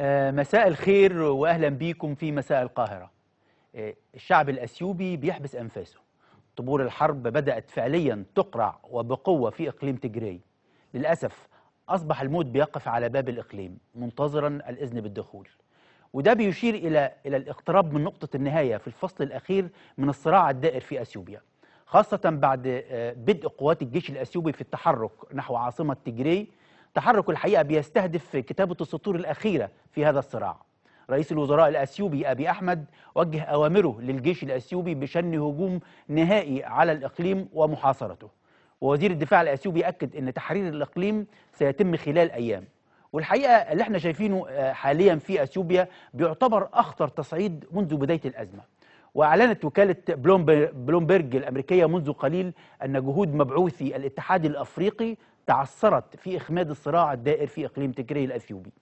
آه، مساء الخير واهلا بيكم في مساء القاهره. آه، الشعب الاثيوبي بيحبس انفاسه. طبول الحرب بدات فعليا تقرع وبقوه في اقليم تجري. للاسف اصبح الموت بيقف على باب الاقليم منتظرا الاذن بالدخول. وده بيشير الى الى الاقتراب من نقطه النهايه في الفصل الاخير من الصراع الدائر في اثيوبيا. خاصة بعد آه، بدء قوات الجيش الأثيوبي في التحرك نحو عاصمة تجري تحرك الحقيقة بيستهدف كتابة السطور الأخيرة في هذا الصراع رئيس الوزراء الأثيوبي أبي أحمد وجه أوامره للجيش الأثيوبي بشن هجوم نهائي على الإقليم ومحاصرته ووزير الدفاع الأثيوبي أكد أن تحرير الإقليم سيتم خلال أيام والحقيقة اللي احنا شايفينه آه، حاليا في أثيوبيا بيعتبر أخطر تصعيد منذ بداية الأزمة وأعلنت وكالة بلومبرج الأمريكية منذ قليل أن جهود مبعوثي الاتحاد الأفريقي تعثرت في إخماد الصراع الدائر في إقليم تجري الأثيوبي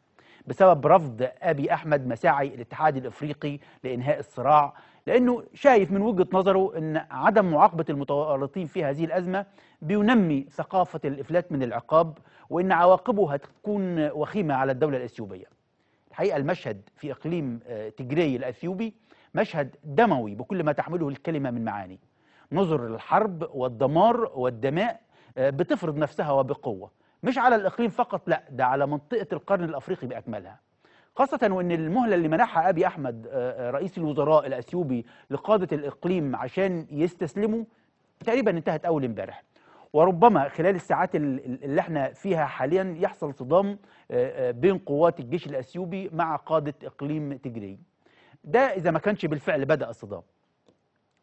بسبب رفض أبي أحمد مساعي الاتحاد الإفريقي لإنهاء الصراع لأنه شايف من وجهة نظره أن عدم معاقبة المتورطين في هذه الأزمة بينمي ثقافة الإفلات من العقاب وأن عواقبه هتكون وخيمة على الدولة الأثيوبية الحقيقة المشهد في إقليم آه، تجري الأثيوبي مشهد دموي بكل ما تحمله الكلمة من معاني نظر الحرب والدمار والدماء آه، بتفرض نفسها وبقوة مش على الإقليم فقط لا ده على منطقة القرن الأفريقي بأكملها خاصة وأن المهلة اللي منحها أبي أحمد آه، آه، رئيس الوزراء الأثيوبي لقادة الإقليم عشان يستسلموا تقريبا انتهت أول امبارح وربما خلال الساعات اللي احنا فيها حاليا يحصل صدام بين قوات الجيش الأثيوبي مع قادة إقليم تجري ده إذا ما كانش بالفعل بدأ الصدام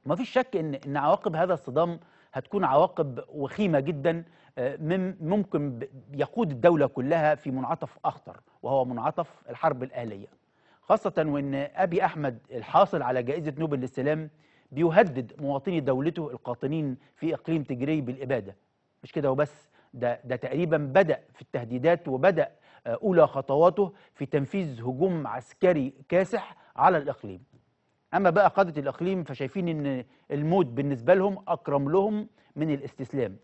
ما فيش شك إن إن عواقب هذا الصدام هتكون عواقب وخيمة جدا آه، ممكن يقود الدولة كلها في منعطف أخطر وهو منعطف الحرب الأهلية خاصة وأن أبي أحمد الحاصل على جائزة نوبل للسلام بيهدد مواطني دولته القاطنين في إقليم تجري بالإبادة مش كده وبس ده, ده تقريبا بدأ في التهديدات وبدأ آه، أولى خطواته في تنفيذ هجوم عسكري كاسح على الإقليم اما بقى قاده الاقليم فشايفين ان الموت بالنسبه لهم اكرم لهم من الاستسلام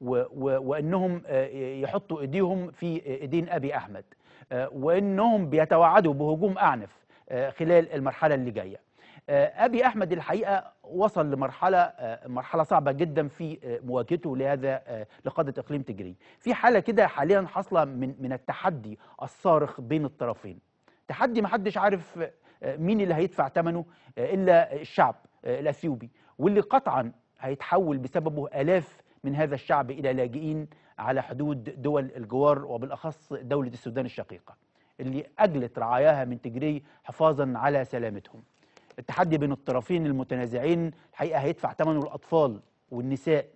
و و وانهم آه، يحطوا ايديهم في ايدين ابي احمد آه، وانهم بيتوعدوا بهجوم اعنف آه، خلال المرحله اللي جايه ابي احمد الحقيقه وصل لمرحله مرحله صعبه جدا في مواجهته لهذا لقاده اقليم تجري في حاله كده حاليا حاصله من من التحدي الصارخ بين الطرفين تحدي محدش عارف آه، مين اللي هيدفع ثمنه آه، الا الشعب آه، الاثيوبي واللي قطعا هيتحول بسببه الاف من هذا الشعب الى لاجئين على حدود دول الجوار وبالاخص دوله السودان الشقيقه اللي اجلت رعاياها من تجري حفاظا على سلامتهم. التحدي بين الطرفين المتنازعين الحقيقه هيدفع ثمنه الاطفال والنساء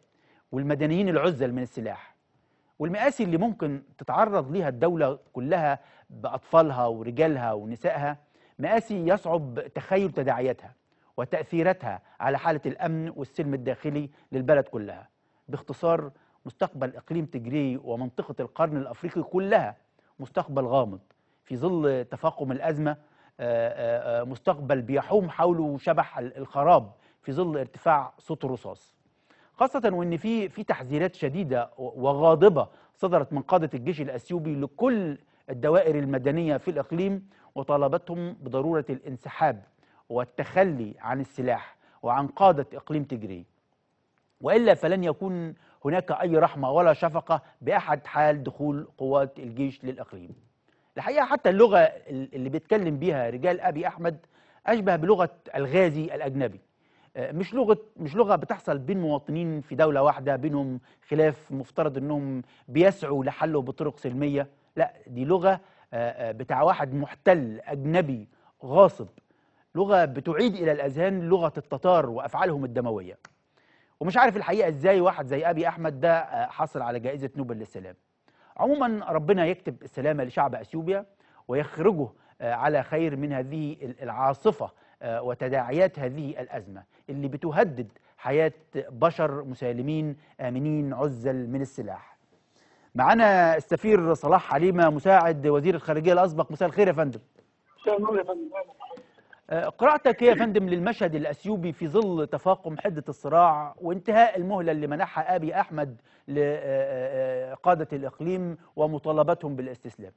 والمدنيين العزل من السلاح. والمآسي اللي ممكن تتعرض ليها الدوله كلها باطفالها ورجالها ونسائها مآسي يصعب تخيل تداعياتها وتأثيراتها على حالة الأمن والسلم الداخلي للبلد كلها باختصار مستقبل إقليم تجري ومنطقة القرن الأفريقي كلها مستقبل غامض في ظل تفاقم الأزمة آه، آه، آه، مستقبل بيحوم حوله شبح الخراب في ظل ارتفاع صوت الرصاص خاصة وان في في تحذيرات شديدة وغاضبة صدرت من قادة الجيش الاثيوبي لكل الدوائر المدنية في الإقليم وطالبتهم بضرورة الانسحاب والتخلي عن السلاح وعن قادة إقليم تجري وإلا فلن يكون هناك أي رحمة ولا شفقة بأحد حال دخول قوات الجيش للإقليم الحقيقة حتى اللغة اللي بيتكلم بيها رجال أبي أحمد أشبه بلغة الغازي الأجنبي آه، مش لغة مش لغة بتحصل بين مواطنين في دولة واحدة بينهم خلاف مفترض أنهم بيسعوا لحله بطرق سلمية لا دي لغة آه، آه، بتاع واحد محتل أجنبي غاصب لغة بتعيد إلى الأذهان لغة التتار وأفعالهم الدموية ومش عارف الحقيقة إزاي واحد زي أبي أحمد ده آه، حصل على جائزة نوبل للسلام عموما ربنا يكتب السلامة لشعب أثيوبيا ويخرجه على خير من هذه العاصفة وتداعيات هذه الأزمة اللي بتهدد حياة بشر مسالمين آمنين عزل من السلاح معانا السفير صلاح حليمه مساعد وزير الخارجيه الاسبق مساء الخير يا فندم مساء النور يا فندم آه، قراءتك يا فندم للمشهد الاثيوبي في ظل تفاقم حده الصراع وانتهاء المهله اللي منحها ابي احمد لقاده آه، آه، الاقليم ومطالبتهم بالاستسلام